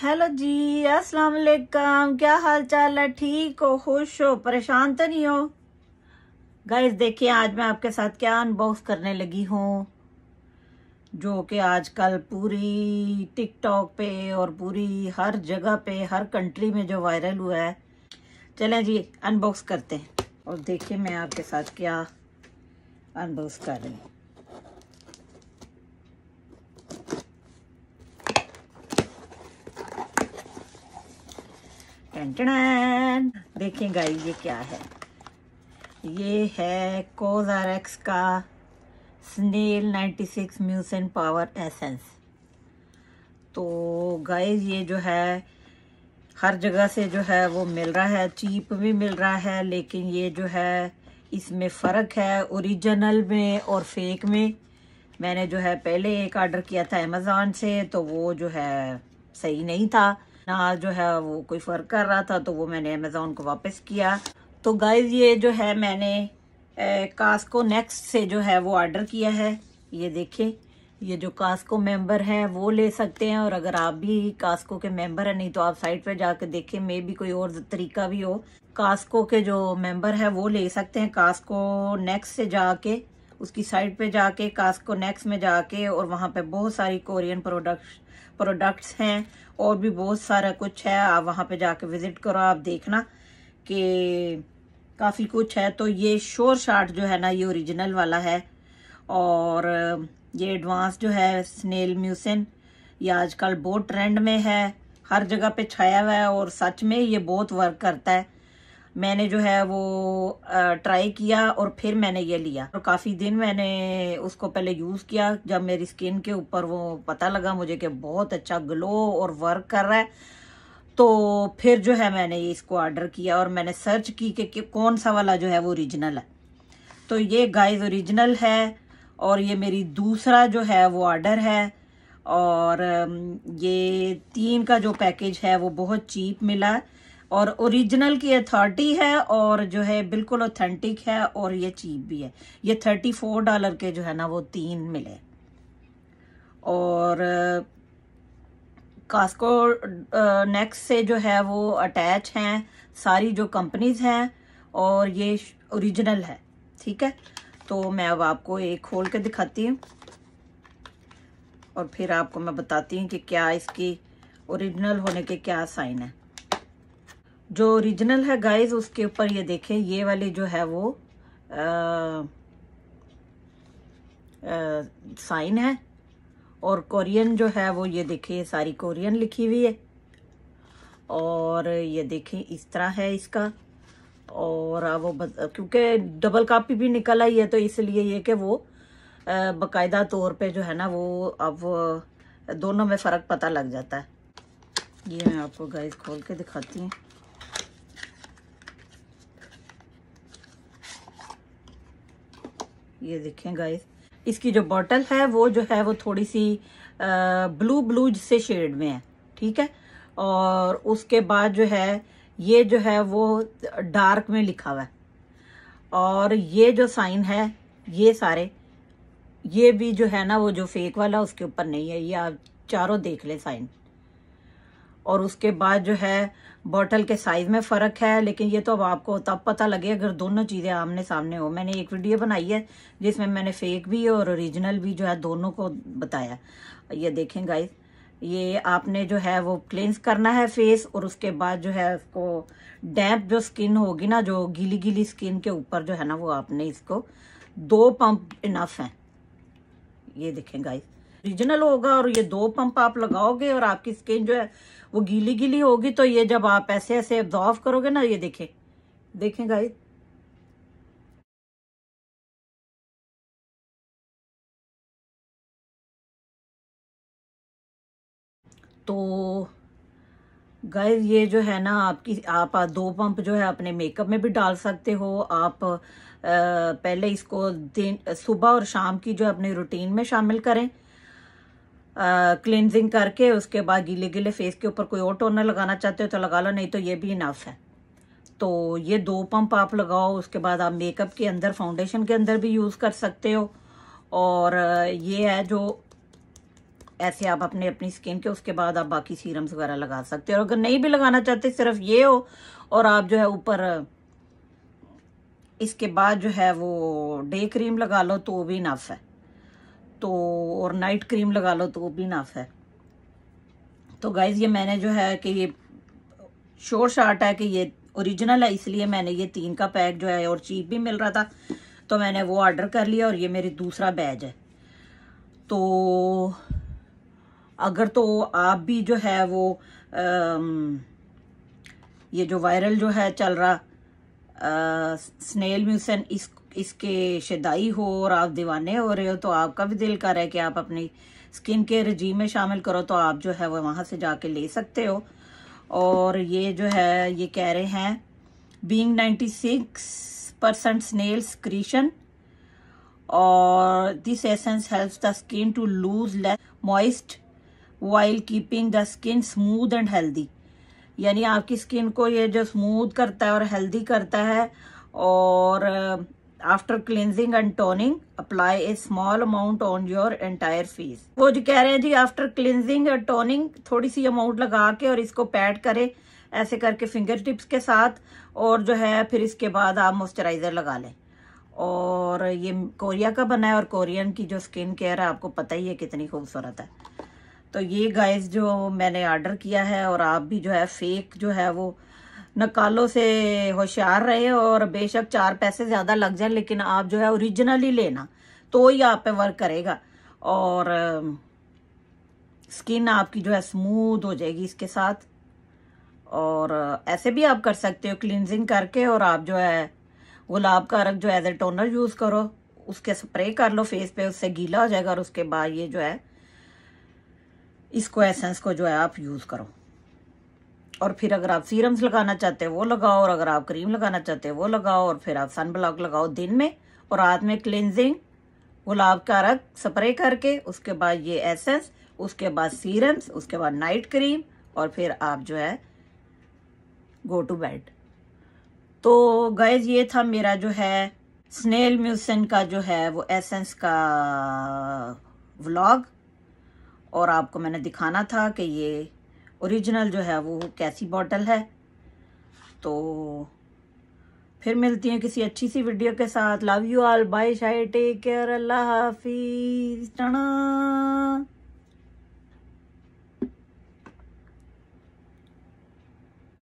hello जी अस्सलाम वालेकुम क्या हाल चाल है ठीक हो खुश हो परेशान तो नहीं हो गाइस देखिए आज मैं आपके साथ क्या अनबॉक्स करने लगी हूँ जो कि आजकल पूरी टिकटॉक पे और पूरी हर जगह पे हर कंट्री में जो वायरल हुआ है चलें जी अनबॉक्स करते हैं और देखिए मैं आपके साथ क्या अनबॉक्स कर रही हूँ टन देखें गाइस ये क्या है ये है एक्स का snail 96 six mucin power essence तो गाइस ये जो है हर जगह से जो है वो मिल रहा है चीप भी मिल रहा है लेकिन ये जो है इसमें फ़र्क है ओरिजिनल में और फेक में मैंने जो है पहले एक आर्डर किया था अमेज़ोन से तो वो जो है सही नहीं था ना जो है वो कोई फ़र्क कर रहा था तो वो मैंने अमेज़ोन को वापस किया तो गाइज ये जो है मैंने कास्को नेक्स्ट से जो है वो ऑर्डर किया है ये देखे ये जो कास्को मेंबर है वो ले सकते हैं और अगर आप भी कास्को के मेंबर हैं नहीं तो आप साइट पे जाके देखें मे भी कोई और तरीका भी हो कास्को के जो मेंबर है वो ले सकते हैं कास्को नेक्स्ट से जाके उसकी साइट पे जाके कास्को नेक्स में जाके और वहाँ पे बहुत सारी कोरियन प्रोडक्ट्स प्रोडक्ट्स हैं और भी बहुत सारा कुछ है आप वहाँ पे जाके विज़िट करो आप देखना कि काफ़ी कुछ है तो ये शोर शार्ट जो है ना ये ओरिजिनल वाला है और ये एडवांस जो है स्नेल म्यूसिन ये आजकल बहुत ट्रेंड में है हर जगह पे छाया हुआ है और सच में ये बहुत वर्क करता है मैंने जो है वो ट्राई किया और फिर मैंने ये लिया और काफ़ी दिन मैंने उसको पहले यूज़ किया जब मेरी स्किन के ऊपर वो पता लगा मुझे कि बहुत अच्छा ग्लो और वर्क कर रहा है तो फिर जो है मैंने इसको ऑर्डर किया और मैंने सर्च की कि, कौन सा वाला जो है वो ओरिजिनल है तो ये गाइस ओरिजिनल है और ये मेरी दूसरा जो है वो ऑर्डर है और ये तीन का जो पैकेज है वो बहुत चीप मिला और ओरिजिनल की अथॉरिटी है और जो है बिल्कुल ऑथेंटिक है और ये चीप भी है ये थर्टी फोर डॉलर के जो है ना वो तीन मिले और कास्को नेक्स से जो है वो अटैच हैं सारी जो कंपनीज हैं और ये ओरिजिनल है ठीक है तो मैं अब आपको एक खोल के दिखाती हूँ और फिर आपको मैं बताती हूँ कि क्या इसकी ओरिजिनल होने के क्या साइन है जो ओरिजिनल है गाइस उसके ऊपर ये देखें ये वाली जो है वो साइन है और कोरियन जो है वो ये देखें सारी कोरियन लिखी हुई है और ये देखें इस तरह है इसका और वो क्योंकि डबल कापी भी निकल आई है तो इसलिए ये कि वो बाकायदा तौर पे जो है ना वो अब दोनों में फ़र्क पता लग जाता है ये मैं आपको गाइस खोल के दिखाती हूँ ये देखें गाइस इसकी जो बॉटल है वो जो है वो थोड़ी सी ब्लू ब्लू से शेड में है ठीक है और उसके बाद जो है ये जो है वो डार्क में लिखा हुआ है और ये जो साइन है ये सारे ये भी जो है ना वो जो फेक वाला उसके ऊपर नहीं है ये आप चारों देख ले साइन और उसके बाद जो है बॉटल के साइज में फ़र्क है लेकिन ये तो अब आपको तब पता लगे अगर दोनों चीज़ें आमने सामने हो मैंने एक वीडियो बनाई है जिसमें मैंने फेक भी और ओरिजिनल भी जो है दोनों को बताया ये देखें गाइस ये आपने जो है वो क्लेंस करना है फेस और उसके बाद जो है उसको डैम्प जो स्किन होगी ना जो गीली गीली स्किन के ऊपर जो है ना वो आपने इसको दो पंप इनफ हैं ये देखें गाइस रीजनल होगा और ये दो पंप आप लगाओगे और आपकी स्किन जो है वो गीली गीली होगी तो ये जब आप ऐसे ऐसे एब्जॉर्व करोगे ना ये देखें देखें गाइस तो गाइस ये जो है ना आपकी आप दो पंप जो है अपने मेकअप में भी डाल सकते हो आप आ, पहले इसको दिन सुबह और शाम की जो अपने रूटीन में शामिल करें क्लिनजिंग करके उसके बाद गीले गीले फेस के ऊपर कोई और टोनर लगाना चाहते हो तो लगा लो नहीं तो ये भी इनफ है तो ये दो पंप आप लगाओ उसके बाद आप मेकअप के अंदर फाउंडेशन के अंदर भी यूज़ कर सकते हो और ये है जो ऐसे आप अपने अपनी स्किन के उसके बाद आप बाकी सीरम्स वगैरह लगा सकते हो और अगर नहीं भी लगाना चाहते सिर्फ ये हो और आप जो है ऊपर इसके बाद जो है वो डे क्रीम लगा लो तो भी नफ है तो और नाइट क्रीम लगा लो तो वो भी नाफ है तो गाइज़ ये मैंने जो है कि ये शोर शार्ट है कि ये ओरिजिनल है इसलिए मैंने ये तीन का पैक जो है और चीप भी मिल रहा था तो मैंने वो ऑर्डर कर लिया और ये मेरी दूसरा बैज है तो अगर तो आप भी जो है वो आ, ये जो वायरल जो है चल रहा स्नेल म्यूसन इस इसके शदाई हो और आप दीवाने हो रहे हो तो आपका भी दिल कर है कि आप अपनी स्किन के रजीम में शामिल करो तो आप जो है वो वहाँ से जाके ले सकते हो और ये जो है ये कह रहे हैं being ninety six percent snail secretion और this essence helps the skin to lose less moist while keeping the skin smooth and healthy यानी आपकी स्किन को ये जो स्मूथ करता है और हेल्दी करता है और after cleansing and toning apply a small amount on your entire face वो जो कह रहे हैं जी आफ्टर क्लिनजिंग एंड टोनिंग थोड़ी सी अमाउंट लगा के और इसको पैड करें ऐसे करके फिंगर टिप्स के साथ और जो है फिर इसके बाद आप मॉइस्चराइज़र लगा लें और ये कोरिया का बना है और कोरियन की जो स्किन केयर है आपको पता ही है कितनी खूबसूरत है तो ये गाइस जो मैंने ऑर्डर किया है और आप भी जो है फेक जो है वो नकालों से होशियार रहे और बेशक चार पैसे ज़्यादा लग जाए लेकिन आप जो है ओरिजिनल ही लेना तो ही आप पे वर्क करेगा और स्किन um, आपकी जो है स्मूथ हो जाएगी इसके साथ और uh, ऐसे भी आप कर सकते हो क्लिनजिंग करके और आप जो है गुलाब का अर्क जो एज ए टोनर यूज़ करो उसके स्प्रे कर लो फेस पे उससे गीला हो जाएगा और उसके बाद ये जो है इसको एसेंस को जो है आप यूज़ करो और फिर अगर आप सीरम्स लगाना चाहते हैं वो लगाओ और अगर आप क्रीम लगाना चाहते हैं वो लगाओ और फिर आप सन ब्लॉक लगाओ दिन में और रात में क्लिनजिंग गुलाब का रग स्प्रे करके उसके बाद ये एसेंस उसके बाद सीरम्स उसके बाद नाइट क्रीम और फिर आप जो है गो टू बेड तो गैज ये था मेरा जो है स्नेल म्यूसन का जो है वो एसेंस का व्लॉग और आपको मैंने दिखाना था कि ये ओरिजिनल जो है वो कैसी बॉटल है तो फिर मिलती हैं किसी अच्छी सी वीडियो के साथ लव यू ऑल बाय शाय टेक केयर अल्लाह हाफिज